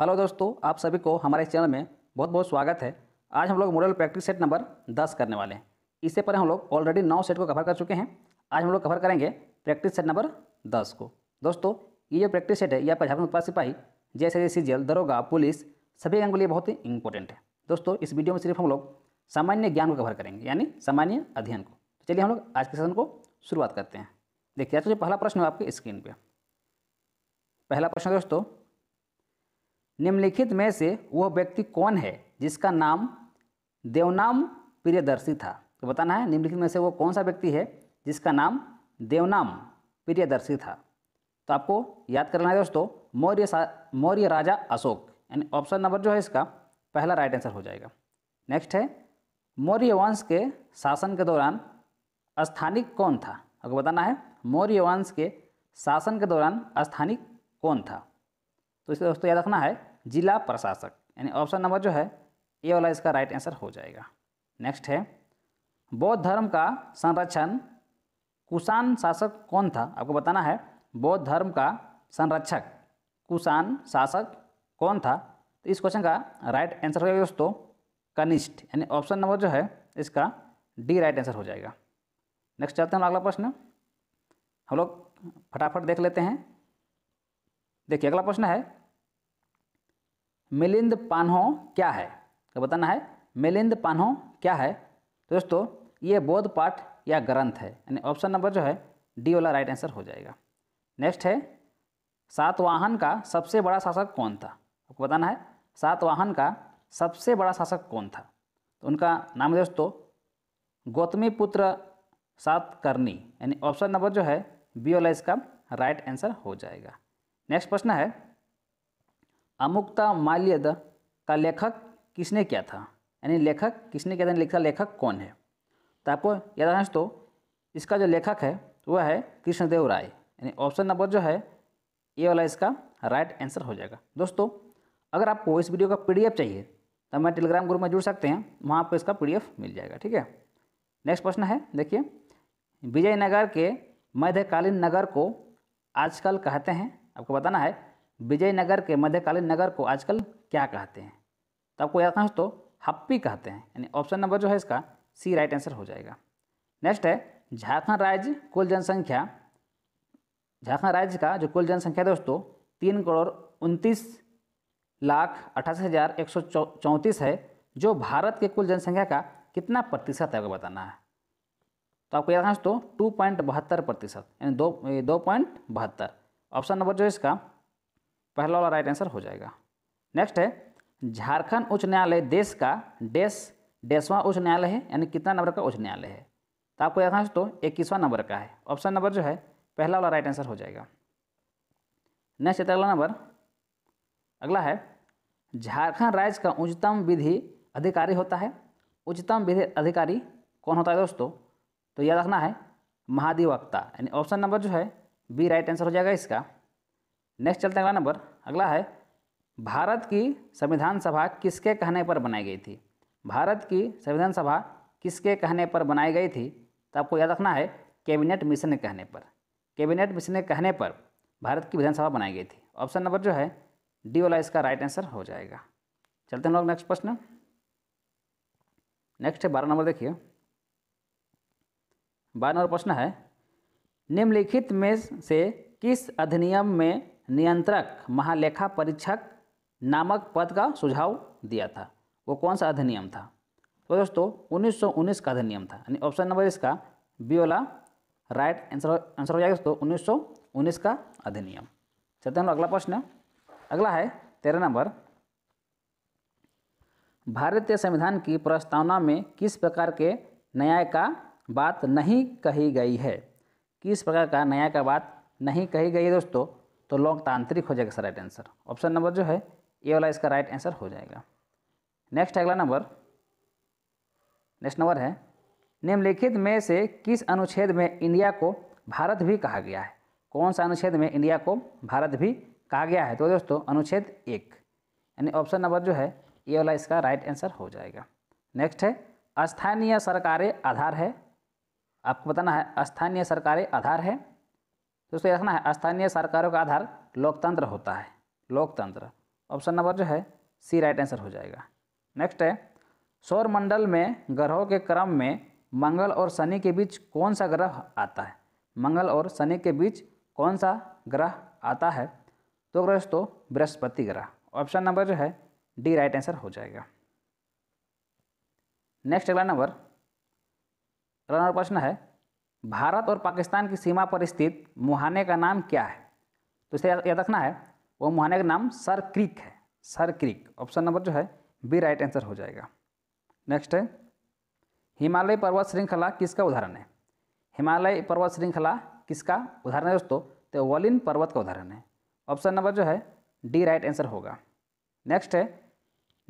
hello दोस्तों आप सभी को हमारे चैनल में बहुत बहुत स्वागत है आज हम लोग मॉडल प्रैक्टिस सेट नंबर दस करने वाले हैं इससे पर हम लोग ऑलरेडी नौ सेट को कवर कर चुके हैं आज हम लोग कवर करेंगे प्रैक्टिस सेट नंबर दस को दोस्तों ये जो प्रैक्टिस सेट है यह पर झारखंड उत्पाद सिपाही जैसे जैसे जेल दरोगा पुलिस सभी के लिए बहुत ही इंपॉर्टेंट है दोस्तों इस वीडियो में सिर्फ हम लोग सामान्य ज्ञान को कवर करेंगे यानी सामान्य अध्ययन को तो चलिए हम लोग आज के सेशन को शुरुआत करते हैं देखिए आज जो पहला प्रश्न है आपके स्क्रीन पर पहला प्रश्न दोस्तों निम्नलिखित में से वह व्यक्ति कौन है जिसका नाम देवनाम प्रियदर्शी था तो बताना है निम्नलिखित में से वो कौन सा व्यक्ति है जिसका नाम देवनाम प्रियदर्शी था तो आपको याद करना है दोस्तों मौर्य मौर्य राजा अशोक यानी ऑप्शन नंबर जो है इसका पहला राइट आंसर हो जाएगा नेक्स्ट है मौर्य वंश के शासन के दौरान स्थानिक कौन था आपको बताना है मौर्य वंश के शासन के दौरान स्थानिक कौन था तो इसे दोस्तों याद रखना है जिला प्रशासक यानी ऑप्शन नंबर जो है ए वाला इसका राइट आंसर हो जाएगा नेक्स्ट है बौद्ध धर्म का संरक्षण कुषाण शासक कौन था आपको बताना है बौद्ध धर्म का संरक्षक कुषाण शासक कौन था तो इस क्वेश्चन का राइट आंसर हो जाएगा दोस्तों कनिष्ठ यानी ऑप्शन नंबर जो है इसका डी राइट आंसर हो जाएगा नेक्स्ट चलते हैं अगला प्रश्न हम लोग फटाफट देख लेते हैं देखिए अगला प्रश्न है मिलिंद पान्हो क्या है तो बताना है मिलिंद पान्हो क्या है तो दोस्तों ये बौद्ध पाठ या ग्रंथ है यानी ऑप्शन नंबर जो है डी वाला राइट आंसर हो जाएगा नेक्स्ट है सातवाहन का सबसे बड़ा शासक कौन था आपको बताना है सातवाहन का सबसे बड़ा शासक कौन था तो उनका नाम है दोस्तों गौतमी पुत्र सातकर्णी यानी ऑप्शन नंबर जो है बी वाला इसका राइट आंसर हो जाएगा नेक्स्ट प्रश्न है अमुक्ता माल्यद का लेखक किसने क्या था यानी लेखक किसने क्या था लिखा लेखक कौन है तो आपको याद रखना तो इसका जो लेखक है वह है कृष्णदेव राय यानी ऑप्शन नंबर जो है ये वाला इसका राइट आंसर हो जाएगा दोस्तों अगर आपको इस वीडियो का पी चाहिए तो हमारे टेलीग्राम ग्रुप में जुड़ सकते हैं वहाँ आपको इसका पी मिल जाएगा ठीक है नेक्स्ट प्रश्न है देखिए विजयनगर के मध्यकालीन नगर को आजकल कहते हैं आपको बताना है विजयनगर के मध्यकालीन नगर को आजकल क्या कहते हैं तो आपको याद रखना दोस्तों हप्पी कहते हैं यानी ऑप्शन नंबर जो है इसका सी राइट आंसर हो जाएगा नेक्स्ट है झारखंड राज्य कुल जनसंख्या झारखंड राज्य का जो कुल जनसंख्या है दोस्तों तीन करोड़ उनतीस लाख अठासी हज़ार एक सौ चौंतीस है जो भारत के कुल जनसंख्या का कितना प्रतिशत है आपको बताना है तो आपको याद रखना दोस्तों टू पॉइंट बहत्तर प्रतिशत यानी दो दो पॉइंट बहत्तर ऑप्शन नंबर जो है इसका पहला वाला राइट आंसर हो जाएगा नेक्स्ट है झारखंड उच्च न्यायालय देश का डेस डेसवा उच्च न्यायालय है यानी कितना नंबर का उच्च न्यायालय है तो आपको यहाँ से तो इक्कीसवां नंबर का है ऑप्शन नंबर जो है पहला वाला राइट आंसर हो जाएगा नेक्स्ट है अगला नंबर अगला है झारखंड राज्य का उच्चतम विधि अधिकारी होता है उच्चतम विधि अधिकारी कौन होता है दोस्तों तो याद रखना है महाधिवक्ता यानी ऑप्शन नंबर जो है बी राइट आंसर हो जाएगा इसका नेक्स्ट चलते हैं अगला नंबर अगला है भारत की संविधान सभा किसके कहने पर बनाई गई थी भारत की संविधान सभा किसके कहने पर बनाई गई थी तो आपको याद रखना है कैबिनेट मिशन के कहने पर कैबिनेट मिशन के कहने पर भारत की विधानसभा बनाई गई थी ऑप्शन नंबर जो है डी वाला इसका राइट आंसर हो जाएगा चलते हैं लोग नेक्स्ट प्रश्न नेक्स्ट है बारह नंबर देखिए बारह नंबर प्रश्न है निम्नलिखित में से किस अधिनियम में नियंत्रक महालेखा परीक्षक नामक पद का सुझाव दिया था वो कौन सा अधिनियम था तो दोस्तों 1919 का अधिनियम था यानी ऑप्शन नंबर इसका बी राइट आंसर आंसर हो जाएगा दोस्तों उन्नीस का अधिनियम चलते हैं अगला प्रश्न अगला है तेरह नंबर भारतीय संविधान की प्रस्तावना में किस प्रकार के न्याय का बात नहीं कही गई है कि इस प्रकार का नया का बात नहीं कही गई दोस्तों तो लोकतांत्रिक तो हो जाएगा sir right answer option number जो है ए वाला इसका राइट आंसर हो जाएगा नेक्स्ट अगला नंबर नेक्स्ट नंबर है निम्नलिखित में से किस अनुच्छेद में इंडिया को भारत भी कहा गया है कौन सा अनुच्छेद में इंडिया को भारत भी कहा गया है तो दोस्तों अनुच्छेद एक यानी ऑप्शन नंबर जो है ये वाला इसका राइट आंसर हो जाएगा नेक्स्ट है स्थानीय सरकारें आधार है आपको बताना है स्थानीय सरकारें आधार है दोस्तों रखना है स्थानीय सरकारों का आधार लोकतंत्र होता है लोकतंत्र ऑप्शन नंबर जो है सी राइट आंसर हो जाएगा नेक्स्ट है सौरमंडल में ग्रहों के क्रम में मंगल और शनि के बीच कौन सा ग्रह आता है मंगल और शनि के बीच कौन सा ग्रह आता है तो दोस्तों बृहस्पति ग्रह ऑप्शन नंबर जो है डी राइट आंसर हो जाएगा नेक्स्ट अगला नंबर रनर प्रश्न है भारत और पाकिस्तान की सीमा पर स्थित मुहाने का नाम क्या है तो इसे याद रखना है वो मुहाने का नाम सर क्रिक है सर क्रिक ऑप्शन नंबर जो है बी राइट आंसर हो जाएगा नेक्स्ट है हिमालय पर्वत श्रृंखला किसका उदाहरण है हिमालय पर्वत श्रृंखला किसका उदाहरण है दोस्तों तो वलिन पर्वत का उदाहरण है ऑप्शन नंबर जो है डी राइट आंसर होगा नेक्स्ट है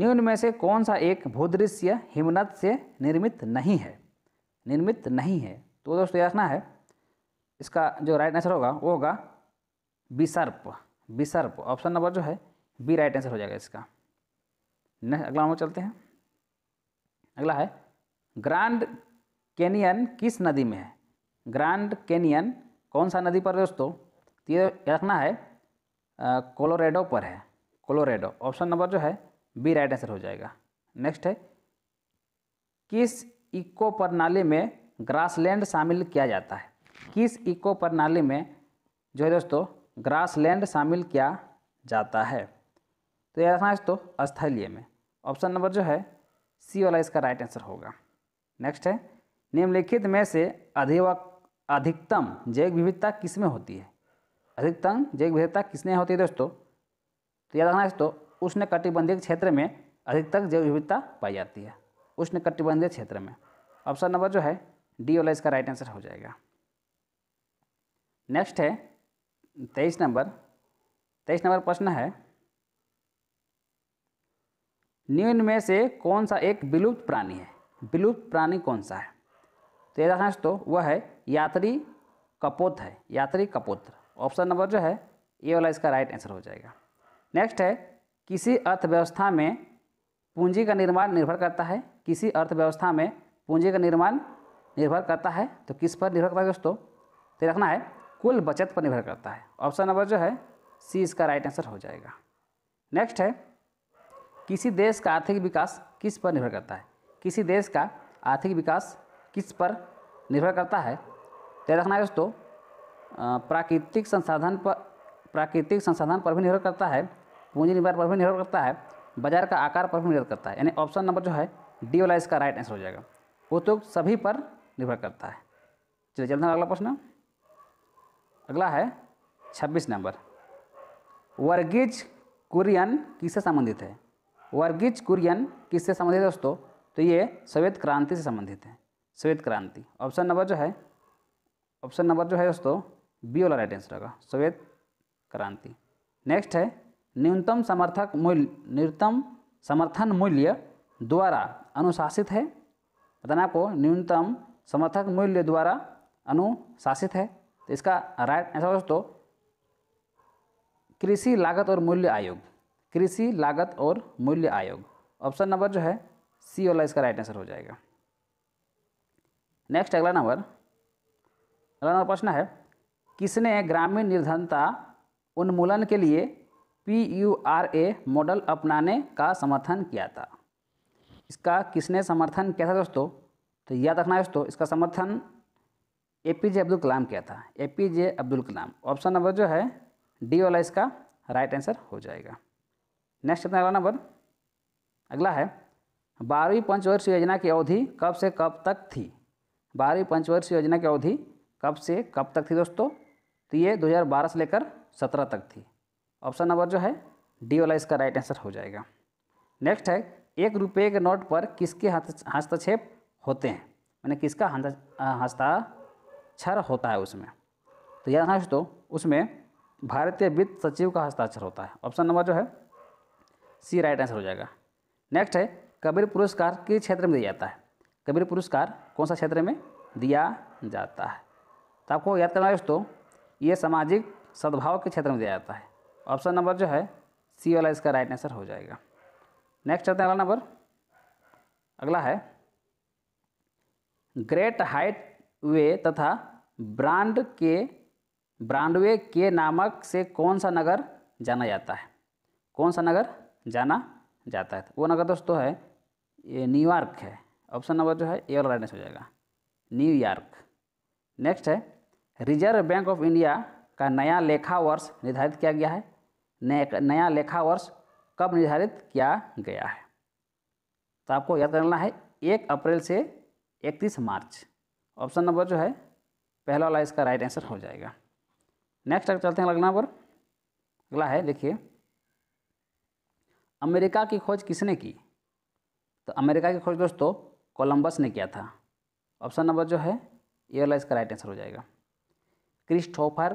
न्यून में से कौन सा एक भूदृश्य हिमनद से निर्मित नहीं है निर्मित नहीं है तो दोस्तों याचना है इसका जो राइट आंसर होगा वो होगा बिसर्प बिसर्प ऑप्शन नंबर जो है बी राइट आंसर हो जाएगा इसका नेक्स्ट अगला हम चलते हैं अगला है ग्रैंड कैनियन किस नदी में है ग्रैंड कैनियन कौन सा नदी पर दोस्तों तो ये रखना है कोलोरेडो पर है कोलोरेडो ऑप्शन नंबर जो है बी राइट आंसर हो जाएगा नेक्स्ट है किस इको प्रणाली में ग्रासलैंड शामिल किया जाता है किस इको प्रणाली में जो है दोस्तों ग्रासलैंड शामिल किया जाता है तो यह रखना दोस्तों स्थलीय में ऑप्शन नंबर जो है सी वाला इसका राइट आंसर होगा नेक्स्ट है निम्नलिखित में से अधिवक अधिकतम जैव विविधता किस में होती है अधिकतम जैव विविधता किसने होती है दोस्तों तो याद रखना दोस्तों उष्ण कटिबंधीय क्षेत्र में अधिकतम जैव विविधता पाई जाती है उष्णकटिबंधीय क्षेत्र में ऑप्शन नंबर जो है डी वाला इसका राइट आंसर हो जाएगा नेक्स्ट है तेईस नंबर तेईस नंबर प्रश्न है निम्न में से कौन सा एक विलुप्त प्राणी है विलुप्त प्राणी कौन सा है तो यह तो वह है यात्री कपोत है यात्री कपोत्र ऑप्शन नंबर जो है ए वाला इसका राइट आंसर हो जाएगा नेक्स्ट है किसी अर्थव्यवस्था में पूंजी का निर्माण निर्भर करता है किसी अर्थव्यवस्था में पूंजी का निर्माण निर्भर करता है तो किस पर निर्भर करता है दोस्तों तो रखना है कुल बचत पर निर्भर करता है ऑप्शन नंबर जो है सी इसका राइट आंसर हो जाएगा नेक्स्ट है किसी देश का आर्थिक विकास किस पर निर्भर करता है किसी देश का आर्थिक विकास किस पर निर्भर करता है तो रखना है दोस्तों प्राकृतिक संसाधन पर प्राकृतिक संसाधन पर भी निर्भर करता है पूंजी निर्माण पर भी निर्भर करता है बाजार का आकार पर भी निर्भर करता है यानी ऑप्शन नंबर जो है डी वाला इसका राइट आंसर हो जाएगा तो सभी पर निर्भर करता है चलिए चलते हैं अगला प्रश्न अगला है छब्बीस नंबर वर्गीज कुरियन किससे संबंधित है वर्गीज कुरियन किससे संबंधित है दोस्तों तो ये श्वेत क्रांति से संबंधित है श्वेत क्रांति ऑप्शन नंबर जो है ऑप्शन नंबर जो है दोस्तों बी वाला राइट आंसर होगा श्वेत क्रांति नेक्स्ट है न्यूनतम समर्थक मूल्य न्यूनतम समर्थन मूल्य द्वारा अनुशासित है बताना आपको न्यूनतम समर्थक मूल्य द्वारा अनुशासित है तो इसका राइट आंसर दोस्तों कृषि लागत और मूल्य आयोग कृषि लागत और मूल्य आयोग ऑप्शन नंबर जो है सी वाला इसका राइट आंसर हो जाएगा नेक्स्ट अगला नंबर अगला नंबर प्रश्न है किसने ग्रामीण निर्धनता उन्मूलन के लिए P U R A model अपनाने का समर्थन किया था इसका किसने समर्थन किया था दोस्तों तो याद रखना है दोस्तों इसका समर्थन ए पी जे अब्दुल कलाम किया था A P J Abdul Kalam option number जो है डी वाला इसका राइट आंसर हो जाएगा नेक्स्ट अपना अगला नंबर अगला है बारहवीं पंचवर्ष योजना की अवधि कब से कब तक थी बारहवीं पंचवर्ष योजना की अवधि कब से कब तक थी दोस्तों तो ये 2012 से लेकर 17 तक थी ऑप्शन नंबर जो है डी वाला इसका राइट आंसर हो जाएगा नेक्स्ट है एक रुपये के नोट पर किसके हस्तक्षेप होते हैं मैंने किसका हस्ताक्षर होता है उसमें तो याद रखना दोस्तों उसमें भारतीय वित्त सचिव का हस्ताक्षर होता है ऑप्शन नंबर जो है सी राइट आंसर हो जाएगा नेक्स्ट है कबीर पुरस्कार किस क्षेत्र में दिया जाता है कबीर पुरस्कार कौन सा क्षेत्र में दिया जाता है तो आपको याद करना है दोस्तों ये सामाजिक सद्भाव के क्षेत्र में दिया जाता है ऑप्शन नंबर जो है सी वाला इसका राइट आंसर हो जाएगा नेक्स्ट चलते हैं अगला नंबर अगला है ग्रेट हाइट वे तथा ब्रांड के ब्रांडवे के नामक से कौन सा नगर जाना जाता है कौन सा नगर जाना जाता है वो नगर दोस्तों है ये न्यूयॉर्क है ऑप्शन नंबर जो है ए वाला राइट हो जाएगा न्यूयॉर्क नेक्स्ट है रिजर्व बैंक ऑफ इंडिया का नया लेखा वर्ष निर्धारित किया गया है नया लेखा वर्ष कब निर्धारित किया गया है तो आपको याद करना है एक अप्रैल से इकतीस मार्च ऑप्शन नंबर जो है पहला वाला इसका राइट आंसर हो जाएगा नेक्स्ट अगर चलते हैं अगला नंबर अगला है देखिए अमेरिका की खोज किसने की तो अमेरिका की खोज दोस्तों कोलंबस ने किया था ऑप्शन नंबर जो है ये वाला इसका राइट आंसर हो जाएगा क्रिस्टोफर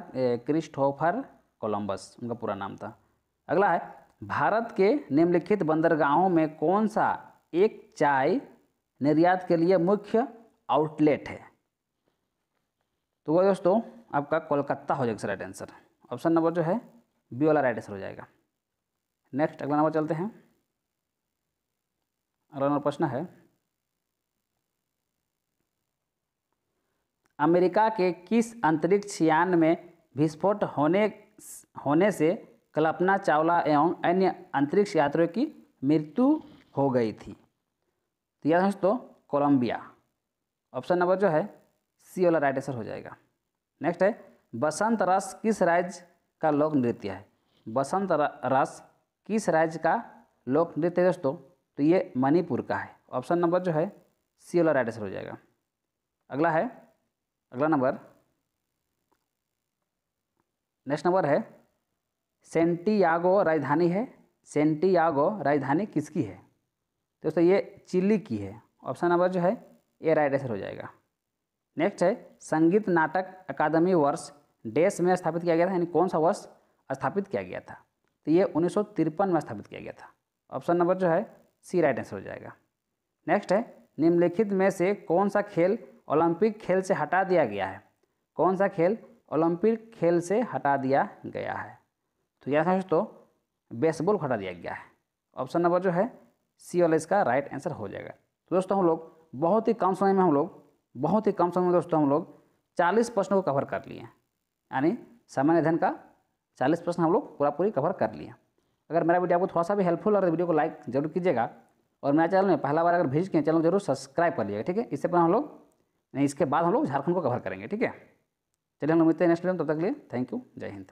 क्रिस्टोफर कोलंबस उनका पूरा नाम था अगला है भारत के निम्नलिखित बंदरगाहों में कौन सा एक चाय निर्यात के लिए मुख्य आउटलेट है तो वह दोस्तों आपका कोलकाता हो जाएगा राइट आंसर ऑप्शन नंबर जो है बी वाला राइट आंसर हो जाएगा नेक्स्ट अगला नंबर चलते हैं अगला नंबर प्रश्न है अमेरिका के किस अंतरिक्ष यान में विस्फोट होने होने से कल्पना चावला एवं अन्य अंतरिक्ष यात्रियों की मृत्यु हो गई थी तो याद दोस्तों कोलंबिया ऑप्शन नंबर जो है सी वाला राइट आंसर हो जाएगा नेक्स्ट है बसंत रस किस राज्य का लोक नृत्य है बसंत रस किस राज्य का लोक नृत्य है दोस्तों तो ये मणिपुर का है ऑप्शन नंबर जो है सी वाला राइट आंसर हो जाएगा अगला है अगला नंबर नेक्स्ट नंबर है सेंटियागो राजधानी है सेंटियागो राजधानी किसकी है दोस्तों ये चिली की है ऑप्शन नंबर जो है ए राइट आंसर हो जाएगा नेक्स्ट है संगीत नाटक अकादमी वर्ष डेस में स्थापित किया गया था यानी कौन सा वर्ष स्थापित किया गया था तो ये उन्नीस में स्थापित किया गया था ऑप्शन नंबर जो है सी राइट आंसर हो जाएगा नेक्स्ट है निम्नलिखित में से कौन सा खेल ओलंपिक खेल से हटा दिया गया है कौन सा खेल ओलंपिक खेल से हटा दिया गया है तो यहाँ है दोस्तों बेसबॉल को हटा दिया गया है ऑप्शन नंबर जो है सी वाला इसका राइट आंसर हो जाएगा तो दोस्तों हम लोग बहुत ही कम समय में हम लोग बहुत ही कम समय में दोस्तों हम लोग चालीस प्रश्नों को कवर कर लिए यानी सामान्य अध्ययन का चालीस प्रश्न हम लोग पूरा पूरी कवर कर लिए अगर मेरा वीडियो आपको थोड़ा सा भी हेल्पफुल लग रहा वीडियो को लाइक जरूर कीजिएगा और मेरा चैनल में पहला बार अगर भेज के चैनल जरूर सब्सक्राइब कर लीजिएगा ठीक है इससे पहले हम लोग इसके बाद हम लोग झारखंड को कवर करेंगे ठीक है चलिए हम लोग मिलते हैं नेक्स्ट वीडियो तब तक लिए थैंक यू जय हिंद